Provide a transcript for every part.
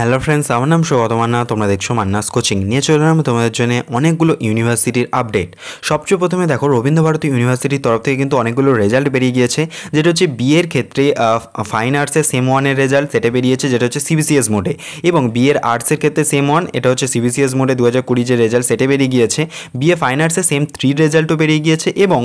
hello friends আমার নাম সৌগত মান্না তোমরা দেখছো মান্নাস কোচিং নিয়ে চলে এলাম তোমাদের জন্য অনেকগুলো ইউনিভার্সিটির আপডেট সবচেয়ে প্রথমে দেখো রবীন্দ্রভারতী ইউনিভার্সিটির তরফ থেকে কিন্তু অনেকগুলো রেজাল্ট বেরিয়ে গিয়েছে যেটা হচ্ছে বিয়ের ক্ষেত্রে ফাইন আর্টসের সেম ওয়ানের রেজাল্ট সেটা বেরিয়েছে যেটা হচ্ছে সিবিসিএস মোডে এবং বিয়ের আর্টসের ক্ষেত্রে সেম ওয়ান এটা হচ্ছে সিবিসিএস মোডে দু হাজার কুড়ি যে রেজাল্ট সেটা বেরিয়ে গিয়েছে বিএ ফাইন আর্টসের সেম থ্রির রেজাল্টও বেরিয়ে গিয়েছে এবং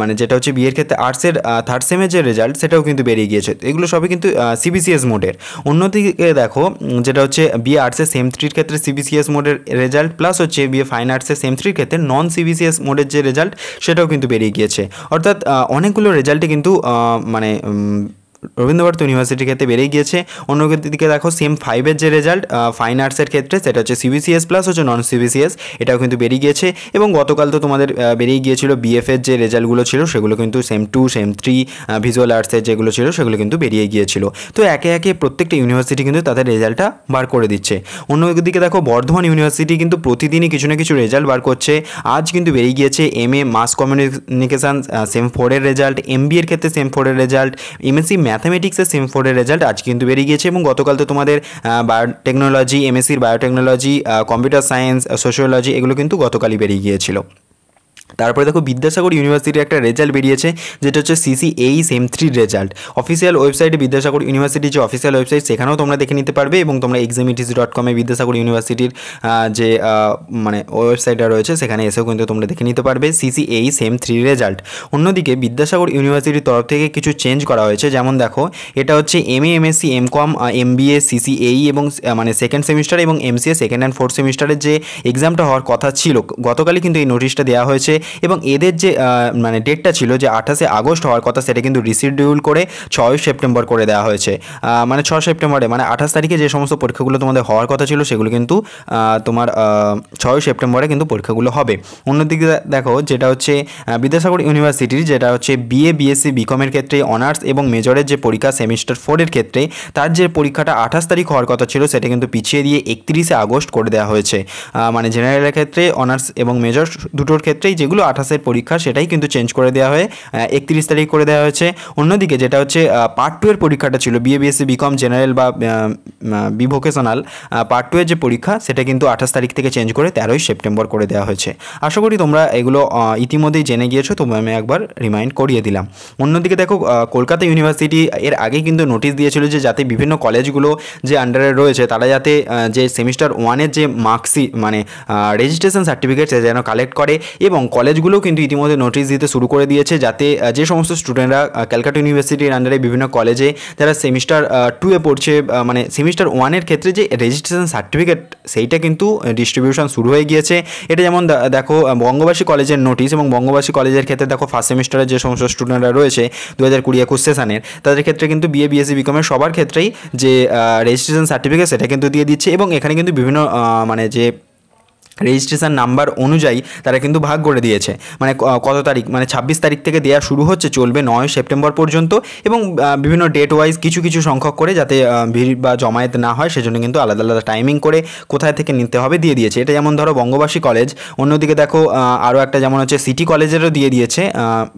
মানে যেটা হচ্ছে বিয়ের ক্ষেত্রে আর্টসের থার্ড সেমের যে রেজাল্ট সেটাও কিন্তু বেরিয়ে গিয়েছে এগুলো সবই কিন্তু সিবিসিএস মোডের অন্যদিকে দেখো যেটা হচ্ছে বি আর্টসে সেম থ্রির ক্ষেত্রে সিবিসিএস মোডের রেজাল্ট প্লাস হচ্ছে বি এ ফাইন আর্টসে সেম থ্রির ক্ষেত্রে নন সিবিসিএস মোডের যে রেজাল্ট সেটাও কিন্তু বেরিয়ে গিয়েছে অর্থাৎ অনেকগুলো রেজাল্টে কিন্তু মানে রবীন্দ্রভারতী ইউনিভার্সিটির ক্ষেত্রে বেড়ে গিয়েছে অন্য দিকে দেখো সেম ফাইভের যে রেজাল্ট ফাইন আর্টসের ক্ষেত্রে সেটা হচ্ছে সিবিসিএস প্লাস হচ্ছে নন সিবিসিএস এটাও কিন্তু বেরিয়ে গিয়েছে এবং গতকাল তো তোমাদের বেরিয়ে গিয়েছিল বিএফের যে রেজাল্টগুলো ছিল সেগুলো কিন্তু sem two sem three visual আর্টসের যেগুলো ছিল সেগুলো কিন্তু বেরিয়ে গিয়েছিল তো একে একে প্রত্যেকটা ইউনিভার্সিটি কিন্তু তাদের রেজাল্টটা বার করে দিচ্ছে অন্য দিকে দেখো বর্ধমান ইউনিভার্সিটি কিন্তু প্রতিদিনই কিছু না কিছু রেজাল্ট বার করছে আজ কিন্তু বেরিয়ে গিয়েছে M A mass communication sem ফোরের রেজাল্ট এম বি এর ক্ষেত্রে সেম ফোরের রেজাল্ট এমএসসি ম্যাথামেটিক্সের সিম ফোরের রেজাল্ট আজ কিন্তু বেরিয়ে গিয়েছে এবং গতকাল তো তোমাদের বায়োটেকনোলজি এমএসসির বায়োটেকনোলজি কম্পিউটার সায়েন্স সোশিওলজি এগুলো কিন্তু গতকালই বেরিয়ে গিয়েছিল তারপরে দেখো বিদ্যাসাগর ইউনিভার্সিটির একটা রেজাল্ট বেরিয়েছে যেটা হচ্ছে সিসি সেম থ্রি থ্রির রেজাল্ট অফিসিয়াল ওয়েবসাইটে বিদ্যাসাগর ইউনিভার্সিটির যে অফিসিয়াল ওয়েবসাইট সেখানেও তোমরা দেখে নিতে পারবে এবং তোমরা এক্সামিটিস ডট কমে বিদ্যাসাগর ইউনিভার্সিটির যে মানে ওয়েবসাইটটা রয়েছে সেখানে এসেও কিন্তু তোমরা দেখে নিতে পারবে সিসি সেম থ্রি থ্রির রেজাল্ট অন্যদিকে বিদ্যাসাগর ইউনিভার্সিটির তরফ থেকে কিছু চেঞ্জ করা হয়েছে যেমন দেখো এটা হচ্ছে M A MSc M Com M B A CC এই এবং মানে সেকেন্ড সেমিস্টার এবং এমসিএ সেকেন্ড অ্যান্ড ফোর্থ সেমিস্টারের যে এক্সামটা হওয়ার কথা ছিল গতকালই কিন্তু এই নোটিশটা দেওয়া হয়েছে এবং এদের যে মানে ডেটটা ছিল যে আঠাশে আগস্ট হওয়ার কথা সেটা কিন্তু রিসিডিউল করে ছয় সেপ্টেম্বর করে দেওয়া হয়েছে মানে ছ সেপ্টেম্বরে মানে আঠাশ তারিখে যে সমস্ত পরীক্ষাগুলো তোমাদের হওয়ার কথা ছিল সেগুলো কিন্তু তোমার ছয় সেপ্টেম্বরে কিন্তু পরীক্ষাগুলো হবে অন্যদিকে দেখো যেটা হচ্ছে বিদ্যাসাগর ইউনিভার্সিটির যেটা হচ্ছে বিএ বিএসসি বিকমের ক্ষেত্রে অনার্স এবং মেজরের যে পরীক্ষা সেমিস্টার ফোরের ক্ষেত্রে তার যে পরীক্ষাটা আঠাশ তারিখ হওয়ার কথা ছিল সেটা কিন্তু পিছিয়ে দিয়ে একত্রিশে আগস্ট করে দেওয়া হয়েছে মানে জেনারেলের ক্ষেত্রে অনার্স এবং মেজর দুটোর ক্ষেত্রেই যে যেগুলো আঠাশের পরীক্ষা সেটাই কিন্তু চেঞ্জ করে দেওয়া হয় একত্রিশ তারিখ করে দেওয়া হয়েছে অন্যদিকে যেটা হচ্ছে পার্ট টু এর পরীক্ষাটা ছিল বিএবিএসসি বিএসসি বিকম জেনারেল বা বিভোকেশনাল পার্ট টু এর যে পরীক্ষা সেটা কিন্তু আঠাশ তারিখ থেকে চেঞ্জ করে তেরোই সেপ্টেম্বর করে দেওয়া হয়েছে আশা করি তোমরা এগুলো ইতিমধ্যেই জেনে গিয়েছো তো আমি একবার রিমাইন্ড করিয়ে দিলাম অন্যদিকে দেখো কলকাতা ইউনিভার্সিটি এর আগে কিন্তু নোটিশ দিয়েছিল যে যাতে বিভিন্ন কলেজগুলো যে আন্ডারে রয়েছে তারা যাতে যে সেমিস্টার ওয়ানের যে মার্কশিট মানে রেজিস্ট্রেশন সার্টিফিকেট সে যেন কালেক্ট করে এবং কলেজগুলোও কিন্তু ইতিমধ্যে নোটিশ দিতে শুরু করে দিয়েছে যাতে যে সমস্ত স্টুডেন্টরা ক্যালকাটা ইউনিভার্সিটির আন্ডারে বিভিন্ন কলেজে যারা সেমিস্টার টুয়ে পড়ছে মানে সেমিস্টার ওয়ানের ক্ষেত্রে যে রেজিস্ট্রেশন সার্টিফিকেট সেইটা কিন্তু ডিস্ট্রিবিউশন শুরু হয়ে গিয়েছে এটা যেমন দেখো বঙ্গবাসী কলেজের নোটিশ এবং বঙ্গবাসী কলেজের ক্ষেত্রে দেখো ফার্স্ট সেমিস্টারের যে সমস্ত স্টুডেন্টরা রয়েছে দু হাজার কুড়ি একুশ সেশনের তাদের ক্ষেত্রে কিন্তু বিএ বিএসসি বিকমের সবার ক্ষেত্রেই যে রেজিস্ট্রেশন সার্টিফিকেট সেটা কিন্তু দিয়ে দিচ্ছে এবং এখানে কিন্তু বিভিন্ন মানে যে রেজিস্ট্রেশন নাম্বার অনুযায়ী তারা কিন্তু ভাগ করে দিয়েছে মানে কত তারিখ মানে ছাব্বিশ তারিখ থেকে দেওয়া শুরু হচ্ছে চলবে নয় সেপ্টেম্বর পর্যন্ত এবং বিভিন্ন ডেট ওয়াইজ কিছু কিছু সংখ্যক করে যাতে ভিড় বা জমায়েত না হয় সেজন্য কিন্তু আলাদা আলাদা টাইমিং করে কোথায় থেকে নিতে হবে দিয়ে দিয়েছে এটা যেমন ধরো বঙ্গবাসী কলেজ অন্যদিকে দেখো আরও একটা যেমন হচ্ছে সিটি কলেজেরও দিয়ে দিয়েছে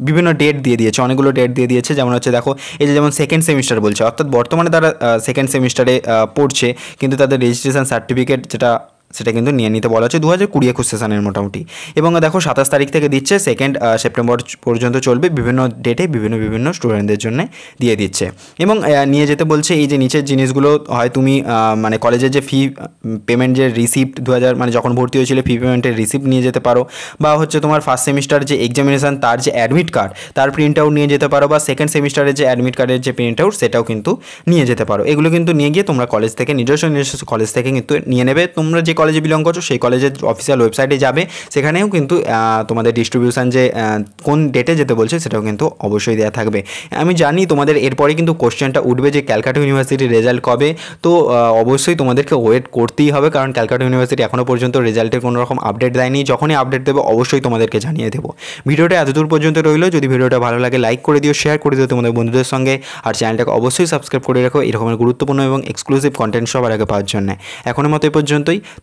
বিভিন্ন ডেট দিয়ে দিয়েছে অনেকগুলো ডেট দিয়ে দিয়েছে যেমন হচ্ছে দেখো এই যে যেমন সেকেন্ড সেমিস্টার বলছে অর্থাৎ বর্তমানে তারা সেকেন্ড সেমিস্টারে পড়ছে কিন্তু তাদের রেজিস্ট্রেশন সার্টিফিকেট যেটা সেটা কিন্তু নিয়ে নিতে বলা হচ্ছে দু হাজার কুড়ি একুশ সেশনের মোটামুটি এবং দেখো সাতাশ তারিখ থেকে দিচ্ছে সেকেন্ড সেপ্টেম্বর পর্যন্ত চলবে বিভিন্ন ডেটে বিভিন্ন বিভিন্ন স্টুডেন্টদের জন্য দিয়ে দিচ্ছে এবং নিয়ে যেতে বলছে এই যে নিচের জিনিসগুলো হয় তুমি মানে কলেজের যে ফি পেমেন্ট যে রিসিপ্ট দু মানে যখন ভর্তি হয়েছিল ফি পেমেন্টের রিসিপ্ট নিয়ে যেতে পারো বা হচ্ছে তোমার ফার্স্ট সেমিস্টার যে এক্সামিনেশান তার যে অ্যাডমিট কার্ড তার প্রিন্ট আউট নিয়ে যেতে পারো বা সেকেন্ড সেমিস্টারের যে অ্যাডমিট কার্ডের যে প্রিন্ট আউট সেটাও কিন্তু নিয়ে যেতে পারো এগুলো কিন্তু নিয়ে গিয়ে তোমরা কলেজ থেকে নিজস্ব নিজস্ব কলেজ থেকে কিন্তু নিয়ে নেবে তোমরা যে কলেজে বিলং করছো সেই কলেজের অফিসিয়াল ওয়েবসাইটে যাবে সেখানেও কিন্তু তোমাদের ডিস্ট্রিবিউশান যে কোন ডেটে যেতে বলছে সেটাও কিন্তু অবশ্যই দেওয়া থাকবে আমি জানি তোমাদের এরপরে কিন্তু কোশ্চেনটা উঠবে যে ক্যালকাটা ইউনিভার্সিটির রেজাল্ট কবে তো অবশ্যই তোমাদেরকে ওয়েট করতেই হবে কারণ ক্যালকাটা ইউনিভার্সিটি এখনও পর্যন্ত রেজাল্টের কোনো রকম আপডেট দেয়নি যখনই আপডেট দেবে অবশ্যই তোমাদেরকে জানিয়ে দেবো ভিডিওটা এতদূর পর্যন্ত রইলো যদি ভিডিওটা ভালো লাগে লাইক করে দিও শেয়ার করে দিও তোমাদের বন্ধুদের সঙ্গে আর চ্যানেলটাকে অবশ্যই সাবস্ক্রাইব করে রাখো এরকমের গুরুত্বপূর্ণ এবং এক্সক্লুসিভ কন্টেন্ট সবার আগে পাওয়ার জন্য এখনের মতো এ পর্যন্তই